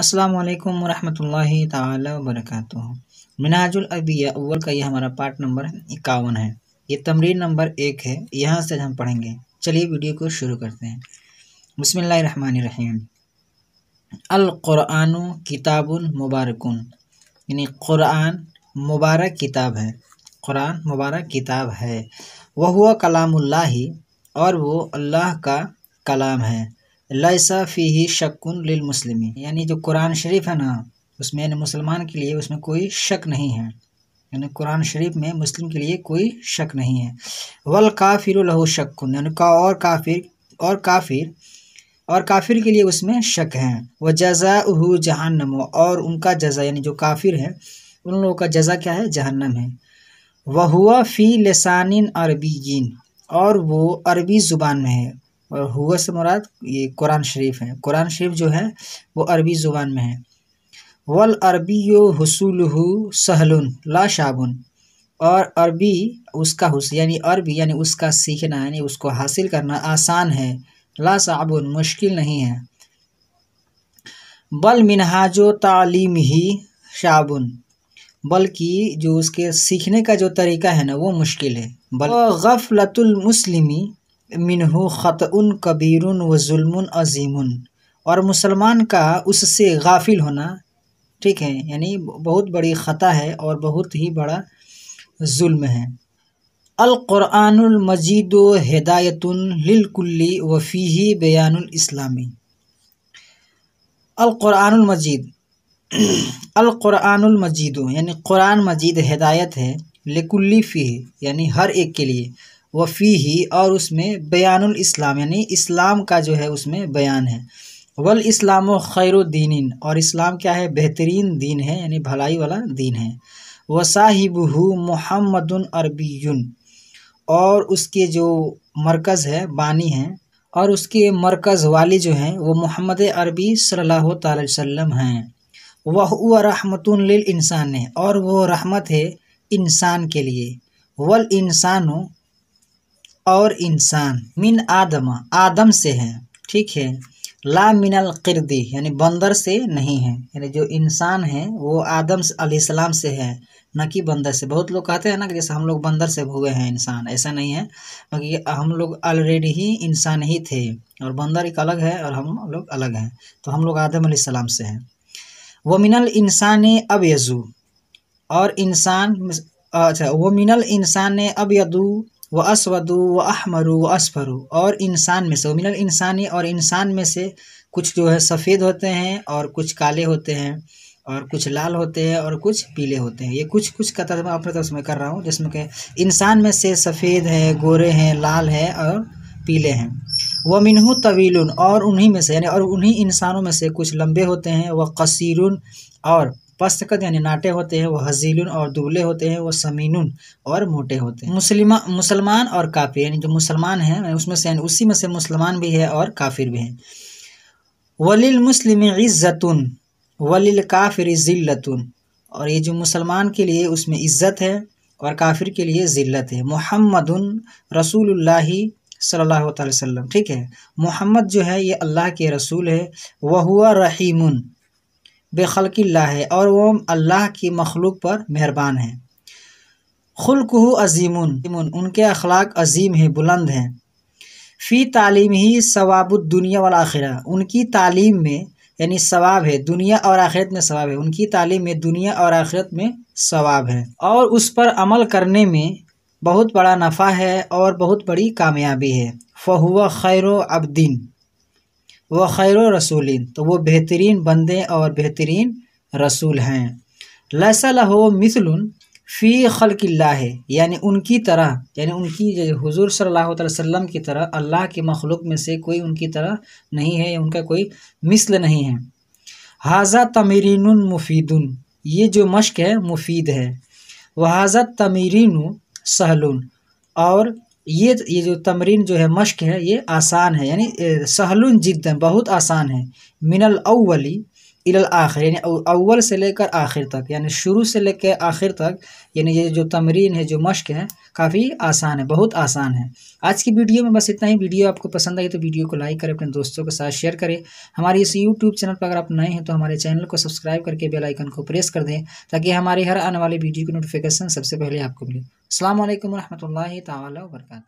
असलकम वरहमल तबरक मिनाजुल अरबिया अव्वल का यह हमारा पार्ट नंबर इक्यावन है ये तमरीन नंबर एक है यहाँ से हम पढ़ेंगे चलिए वीडियो को शुरू करते हैं बसमीम अलकुरान किताबुल मुबारकुन यानी कुरान मुबारक किताब है कुरान मुबारक किताब है वह हुआ कलामुल्ला और वो अल्लाह का कलाम है लैसा फ़ी ही शक्न लिलमुसलिमी यानी जो कुरान शरीफ है ना उसमें यानी मुसलमान के लिए उसमें कोई शक नहीं है यानी कुरान शरीफ में मुस्लिम के लिए कोई शक नहीं है वल काफिर लहू शक्न यानी का और काफिर और काफिर और काफिर के लिए उसमें शक है वह जजा उहू जहन्नम और उनका जजा यानी जो काफिर है उन लोगों का जजा क्या है जहन्नम है वह हुआ फ़ी लसानिन अरबी और वो अरबी ज़ुबान में है हुआ से मुराद ये कुरान शरीफ है कुरान शरीफ जो है वो अरबी ज़ुबान में है वल अरबी यो हसूल सहलुन ला शाबुन और अरबी उसका हुस यानी अरबी यानी उसका सीखना यानी उसको हासिल करना आसान है ला साबुन मुश्किल नहीं है बल मिनहाजो तालीम ही शाबुन बल्कि जो उसके सीखने का जो तरीका है ना वो मुश्किल है बल गफलतुल मिनहु ख़तउन कबीर व अजीमन और मुसलमान का उससे गाफिल होना ठीक है यानी बहुत बड़ी ख़ता है और बहुत ही बड़ा जुल्म है अलक़ुरानमजीद लिलकुल्ली वफ़ी बयानलामी अलक़ुरानमजीद अलक़ुरानमजीद यानी कुरान मजीद हदायत है लिकुल्ली फ़ी यानी हर एक के लिए वफ़ी ही और उसमें बयान इस्लाम यानी इस्लाम का जो है उसमें बयान है वल इस्लाम खैरुद्दीन और इस्लाम क्या है बेहतरीन दीन है यानी भलाई वाला दीन है व साहिब मोहम्मद अरबीन और उसके जो मरकज़ है बानी हैं और उसके मरकज़ वाली जो हैं वो मोहम्मद अरबी सल्लल्लाहु अलैहि वसल्लम हैं वह रहमत इंसान है और वो रहमत है इंसान के लिए वल इंसान और इंसान मिन आदम आदम से है ठीक है ला मिनल किरदी यानी बंदर से नहीं है यानी जो इंसान है वो आदम अलैहिस्सलाम से है न कि बंदर से बहुत लोग कहते हैं ना कि जैसे हम लोग बंदर से हुए हैं इंसान ऐसा नहीं है बल्कि हम लोग ऑलरेडी ही इंसान ही थे और बंदर एक अलग है और हम लोग अलग हैं तो हम लोग आदम सलाम से हैं वो मिनल इंसान अब यजू और इंसान अच्छा वो मिनल इंसान अब यदू व असवदु व अहमरु व असफरु और इंसान में से मिनल इंसानी और इंसान में से कुछ जो है सफ़ेद होते हैं और कुछ काले होते हैं और कुछ लाल होते हैं और कुछ पीले होते हैं ये कुछ कुछ का तर्जमा तो अपने तरफ मैं कर रहा हूँ जिसमें कि इंसान में से सफ़ेद है गोरे हैं लाल है और पीले हैं व मिनहू तवील और उन्हीं में से यानी और उन्हीं इंसानों में से कुछ लंबे होते हैं व कसीरुन और पस्तकद यानी नाटे होते हैं वो हजीलुन और दुबले होते हैं वो समीनुन और मोटे होते हैं मुसलिमा मुसलमान और काफिर यानी जो मुसलमान हैं उसमें से उसी में से मुसलमान भी है और काफिर भी हैं वलिल मुस्लिम इज़्ज़तुन वलिल काफिर ज़िल्लतुन और ये जो मुसलमान के लिए उसमें इज़्ज़त है और काफिर के लिए ज़िल्लत है मोहम्मद रसूल सल्ला वसम ठीक है मोहम्मद जो है ये अल्लाह के रसूल है वह हुआ रहीमन बेखलकिल्ला है और वो अल्लाह की मखलूक पर मेहरबान है खुलकह अजीमन उनके अखलाक अजीम हैं बुलंद हैं फ़ी तालीम ही दुनिया वाल आखिरा उनकी तालीम में यानी सवाब है दुनिया और आखिरत में सवाब है उनकी तालीम में दुनिया और आखिरत में सवाब है और उस पर अमल करने में बहुत बड़ा नफ़ा है और बहुत बड़ी कामयाबी है फ़हुआ खैर अब्दीन व खैर रसूलिन तो वो बेहतरीन बंदे और बेहतरीन रसूल हैं लसल हो मिसलुन फ़ी खलकिल्ला है यानी उनकी तरह यानी उनकी हुजूर सल्लल्लाहु अलैहि वसल्लम की तरह अल्लाह के मखलूक में से कोई उनकी तरह नहीं है या उनका कोई मिसल नहीं है हाजा तमीरीन मुफीदन ये जो मश्क है मुफीद है वहाजा तमीरीन सहलुन और ये ये जो तमरीन जो है मश्क है ये आसान है यानी सहलुन जिद्दन बहुत आसान है मिनल अवली इल आखिर यानी अव्वल से लेकर आखिर तक यानी शुरू से लेकर आखिर तक यानी ये जो तमरीन है जो मश्क है काफ़ी आसान है बहुत आसान है आज की वीडियो में बस इतना ही वीडियो आपको पसंद आई तो वीडियो को लाइक करें अपने दोस्तों के साथ शेयर करें हमारे इस यूट्यूब चैनल पर अगर आप नए हैं तो हमारे चैनल को सब्सक्राइब करके बेलाइकन को प्रेस कर दें ताकि हमारे हर आने वाली वीडियो की नोटिफिकेशन सबसे पहले आपको मिले अल्लाम वरहमल वर्का